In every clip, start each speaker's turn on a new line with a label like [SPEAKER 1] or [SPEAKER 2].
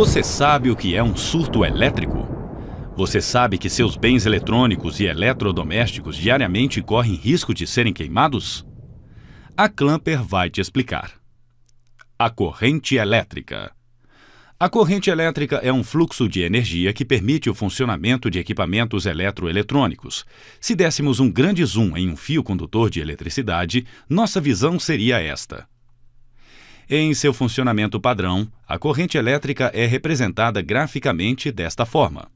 [SPEAKER 1] Você sabe o que é um surto elétrico? Você sabe que seus bens eletrônicos e eletrodomésticos diariamente correm risco de serem queimados? A Clamper vai te explicar. A corrente elétrica. A corrente elétrica é um fluxo de energia que permite o funcionamento de equipamentos eletroeletrônicos. Se dessemos um grande zoom em um fio condutor de eletricidade, nossa visão seria esta. Em seu funcionamento padrão, a corrente elétrica é representada graficamente desta forma.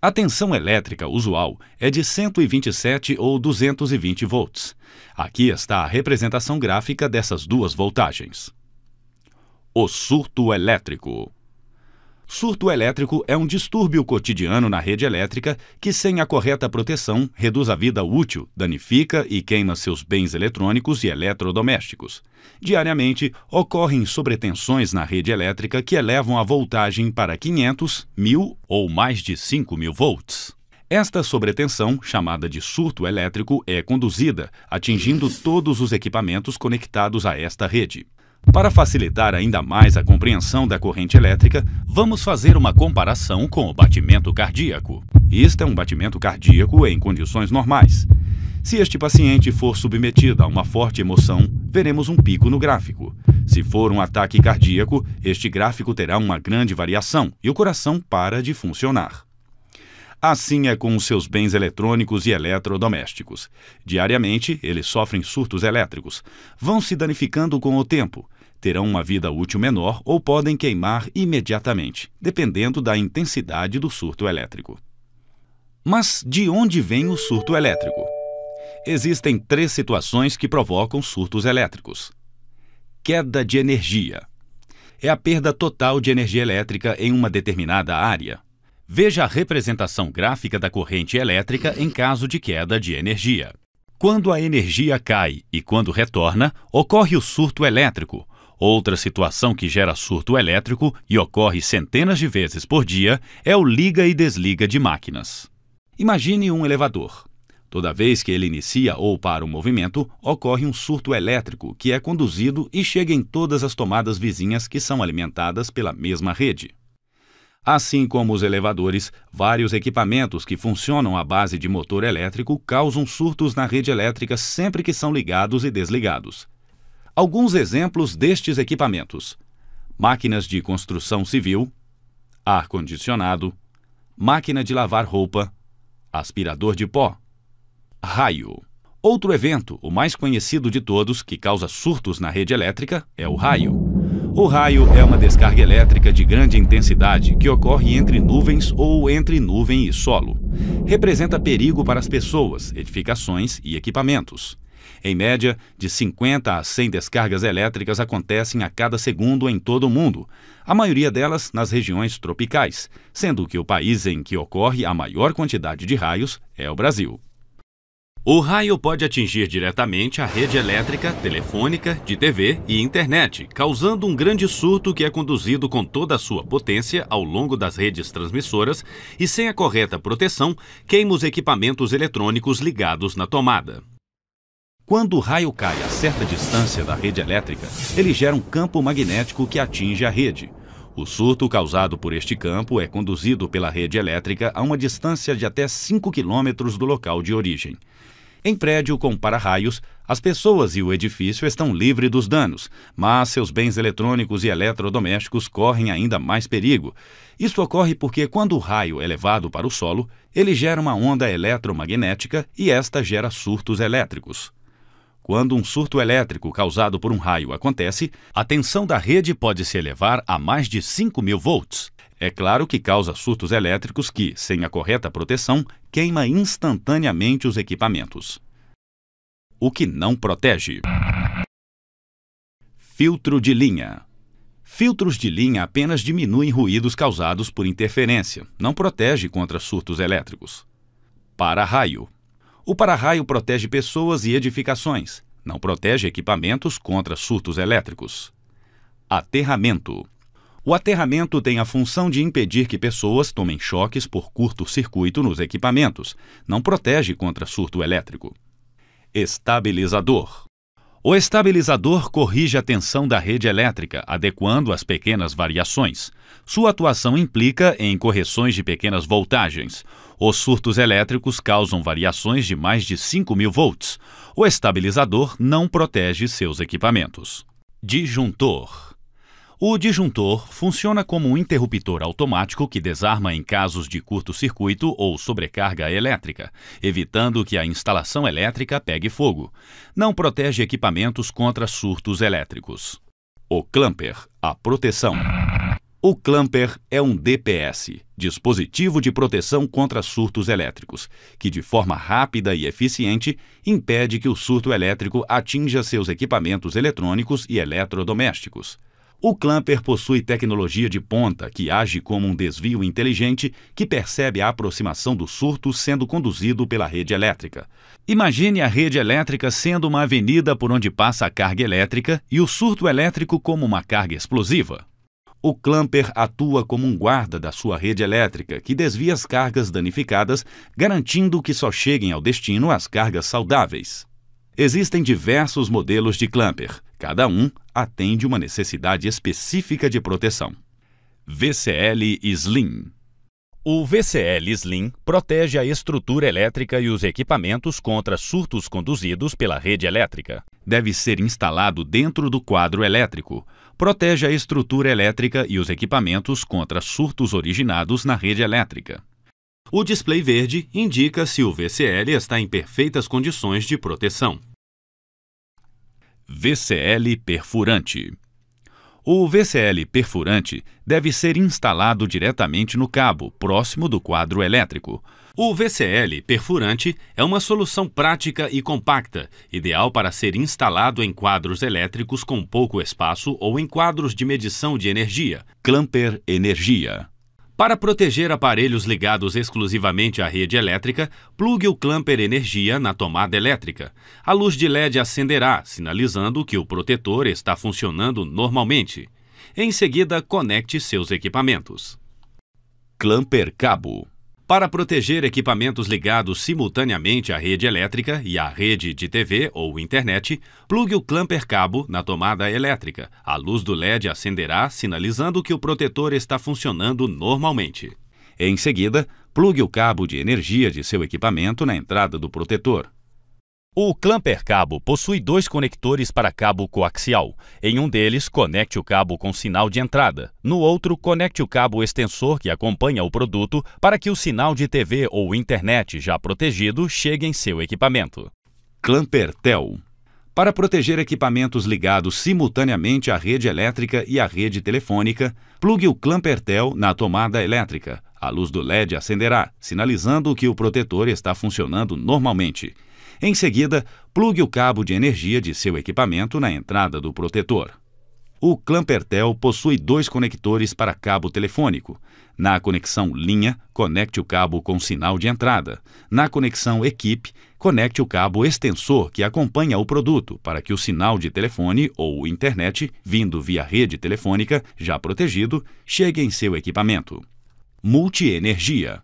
[SPEAKER 1] A tensão elétrica usual é de 127 ou 220 volts. Aqui está a representação gráfica dessas duas voltagens. O surto elétrico. Surto elétrico é um distúrbio cotidiano na rede elétrica que, sem a correta proteção, reduz a vida útil, danifica e queima seus bens eletrônicos e eletrodomésticos. Diariamente, ocorrem sobretensões na rede elétrica que elevam a voltagem para 500, 1000 ou mais de 5000 volts. Esta sobretensão, chamada de surto elétrico, é conduzida, atingindo todos os equipamentos conectados a esta rede. Para facilitar ainda mais a compreensão da corrente elétrica, vamos fazer uma comparação com o batimento cardíaco. Isto é um batimento cardíaco em condições normais. Se este paciente for submetido a uma forte emoção, veremos um pico no gráfico. Se for um ataque cardíaco, este gráfico terá uma grande variação e o coração para de funcionar. Assim é com os seus bens eletrônicos e eletrodomésticos. Diariamente, eles sofrem surtos elétricos, vão se danificando com o tempo, terão uma vida útil menor ou podem queimar imediatamente, dependendo da intensidade do surto elétrico. Mas de onde vem o surto elétrico? Existem três situações que provocam surtos elétricos: queda de energia é a perda total de energia elétrica em uma determinada área, Veja a representação gráfica da corrente elétrica em caso de queda de energia. Quando a energia cai e quando retorna, ocorre o surto elétrico, Outra situação que gera surto elétrico e ocorre centenas de vezes por dia é o liga e desliga de máquinas. Imagine um elevador. Toda vez que ele inicia ou para um movimento, ocorre um surto elétrico que é conduzido e chega em todas as tomadas vizinhas que são alimentadas pela mesma rede. Assim como os elevadores, vários equipamentos que funcionam à base de motor elétrico causam surtos na rede elétrica sempre que são ligados e desligados. Alguns exemplos destes equipamentos: máquinas de construção civil, ar-condicionado, máquina de lavar roupa, aspirador de pó, raio. Outro evento, o mais conhecido de todos, que causa surtos na rede elétrica, é o raio. O raio é uma descarga elétrica de grande intensidade que ocorre entre nuvens ou entre nuvem e solo. Representa perigo para as pessoas, edificações e equipamentos. Em média, de 50 a 100 descargas elétricas acontecem a cada segundo em todo o mundo, a maioria delas nas regiões tropicais, sendo que o país em que ocorre a maior quantidade de raios é o Brasil. O raio pode atingir diretamente a rede elétrica, telefônica, de TV e internet, causando um grande surto que é conduzido com toda a sua potência ao longo das redes transmissoras e, sem a correta proteção, queima os equipamentos eletrônicos ligados na tomada. Quando o raio cai a certa distância da rede elétrica, ele gera um campo magnético que atinge a rede. O surto causado por este campo é conduzido pela rede elétrica a uma distância de até 5 quilômetros do local de origem. Em prédio com para-raios, as pessoas e o edifício estão livres dos danos, mas seus bens eletrônicos e eletrodomésticos correm ainda mais perigo. Isso ocorre porque, quando o raio é levado para o solo, ele gera uma onda eletromagnética e esta gera surtos elétricos. Quando um surto elétrico causado por um raio acontece, a tensão da rede pode se elevar a mais de 5 mil volts. É claro que causa surtos elétricos que, sem a correta proteção, queima instantaneamente os equipamentos. O que não protege. Filtro de linha. Filtros de linha apenas diminuem ruídos causados por interferência, não protege contra surtos elétricos. Para raio. O para-raio protege pessoas e edificações, não protege equipamentos contra surtos elétricos. Aterramento. O aterramento tem a função de impedir que pessoas tomem choques por curto-circuito nos equipamentos, não protege contra surto elétrico. Estabilizador. O estabilizador corrige a tensão da rede elétrica, adequando as pequenas variações. Sua atuação implica em correções de pequenas voltagens. Os surtos elétricos causam variações de mais de 5 mil volts. O estabilizador não protege seus equipamentos. Disjuntor o disjuntor funciona como um interruptor automático que desarma em casos de curto-circuito ou sobrecarga elétrica, evitando que a instalação elétrica pegue fogo. Não protege equipamentos contra surtos elétricos. O clamper, a proteção. O clamper é um DPS, dispositivo de proteção contra surtos elétricos, que de forma rápida e eficiente impede que o surto elétrico atinja seus equipamentos eletrônicos e eletrodomésticos. O clamper possui tecnologia de ponta que age como um desvio inteligente que percebe a aproximação do surto sendo conduzido pela rede elétrica. Imagine a rede elétrica sendo uma avenida por onde passa a carga elétrica e o surto elétrico como uma carga explosiva o clamper atua como um guarda da sua rede elétrica, que desvia as cargas danificadas, garantindo que só cheguem ao destino as cargas saudáveis. Existem diversos modelos de clamper, cada um atende uma necessidade específica de proteção. VCL Slim o VCL Slim protege a estrutura elétrica e os equipamentos contra surtos conduzidos pela rede elétrica. Deve ser instalado dentro do quadro elétrico. Protege a estrutura elétrica e os equipamentos contra surtos originados na rede elétrica. O display verde indica se o VCL está em perfeitas condições de proteção. VCL perfurante o VCL perfurante deve ser instalado diretamente no cabo, próximo do quadro elétrico. O VCL perfurante é uma solução prática e compacta, ideal para ser instalado em quadros elétricos com pouco espaço ou em quadros de medição de energia, clamper energia. Para proteger aparelhos ligados exclusivamente à rede elétrica, plugue o clamper energia na tomada elétrica. A luz de LED acenderá, sinalizando que o protetor está funcionando normalmente. Em seguida, conecte seus equipamentos. Clamper cabo para proteger equipamentos ligados simultaneamente à rede elétrica e à rede de TV ou internet, plugue o clamper cabo na tomada elétrica. A luz do LED acenderá, sinalizando que o protetor está funcionando normalmente. Em seguida, plugue o cabo de energia de seu equipamento na entrada do protetor. O clamper cabo possui dois conectores para cabo coaxial. Em um deles, conecte o cabo com sinal de entrada. No outro, conecte o cabo extensor que acompanha o produto para que o sinal de TV ou internet já protegido chegue em seu equipamento. Clamper TEL para proteger equipamentos ligados simultaneamente à rede elétrica e à rede telefônica, plugue o tel na tomada elétrica. A luz do LED acenderá, sinalizando que o protetor está funcionando normalmente. Em seguida, plugue o cabo de energia de seu equipamento na entrada do protetor. O Clampertel possui dois conectores para cabo telefônico. Na conexão linha, conecte o cabo com sinal de entrada. Na conexão equipe, conecte o cabo extensor que acompanha o produto para que o sinal de telefone ou internet, vindo via rede telefônica, já protegido, chegue em seu equipamento. Multienergia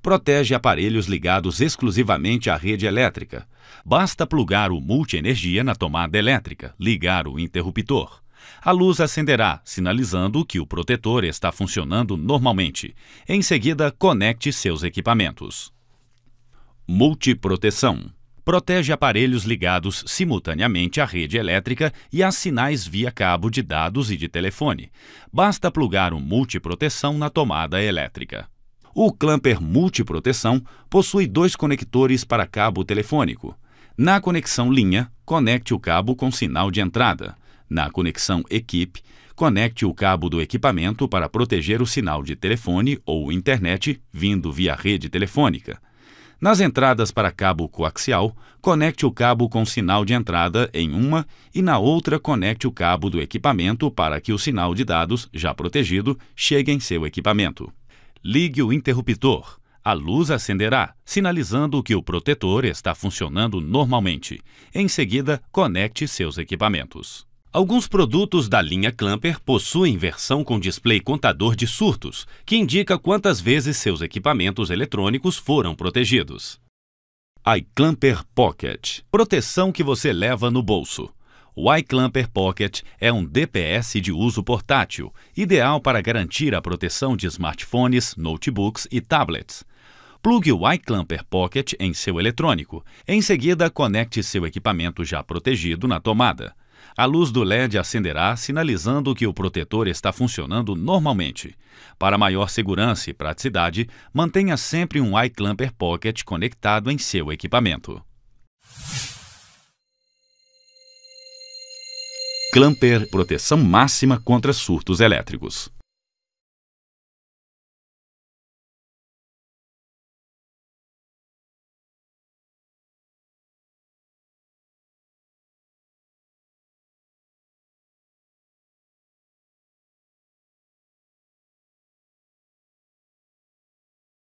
[SPEAKER 1] protege aparelhos ligados exclusivamente à rede elétrica. Basta plugar o multi-energia na tomada elétrica, ligar o interruptor. A luz acenderá, sinalizando que o protetor está funcionando normalmente. Em seguida, conecte seus equipamentos. Multiproteção protege aparelhos ligados simultaneamente à rede elétrica e a sinais via cabo de dados e de telefone. Basta plugar um multiproteção na tomada elétrica. O clamper multiproteção possui dois conectores para cabo telefônico. Na conexão linha, conecte o cabo com sinal de entrada. Na conexão equipe, conecte o cabo do equipamento para proteger o sinal de telefone ou internet vindo via rede telefônica. Nas entradas para cabo coaxial, conecte o cabo com sinal de entrada em uma e na outra conecte o cabo do equipamento para que o sinal de dados já protegido chegue em seu equipamento. Ligue o interruptor. A luz acenderá, sinalizando que o protetor está funcionando normalmente. Em seguida, conecte seus equipamentos. Alguns produtos da linha Clamper possuem versão com display contador de surtos, que indica quantas vezes seus equipamentos eletrônicos foram protegidos. iClamper Pocket proteção que você leva no bolso. O iClamper Pocket é um DPS de uso portátil, ideal para garantir a proteção de smartphones, notebooks e tablets. Plugue o iClamper Pocket em seu eletrônico. Em seguida, conecte seu equipamento já protegido na tomada. A luz do LED acenderá, sinalizando que o protetor está funcionando normalmente. Para maior segurança e praticidade, mantenha sempre um iClamper Pocket conectado em seu equipamento. Clamper proteção máxima contra surtos elétricos.